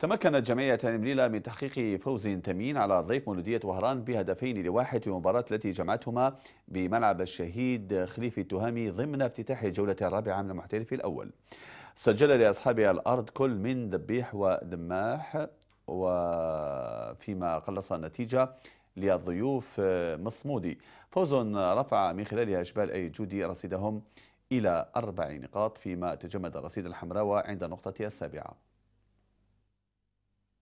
تمكنت جمعية نمليلة من تحقيق فوز تمين على ضيف مولودية وهران بهدفين لواحد في المباراة التي جمعتهما بملعب الشهيد خليفي التهامي ضمن افتتاح الجولة الرابعة من المحترف الأول سجل لأصحاب الأرض كل من دبيح ودماح وفيما قلص النتيجة للضيوف مصمودي فوز رفع من خلالها أشبال أي جودي رصيدهم إلى أربع نقاط فيما تجمد الرصيد الحمراوي عند النقطة السابعة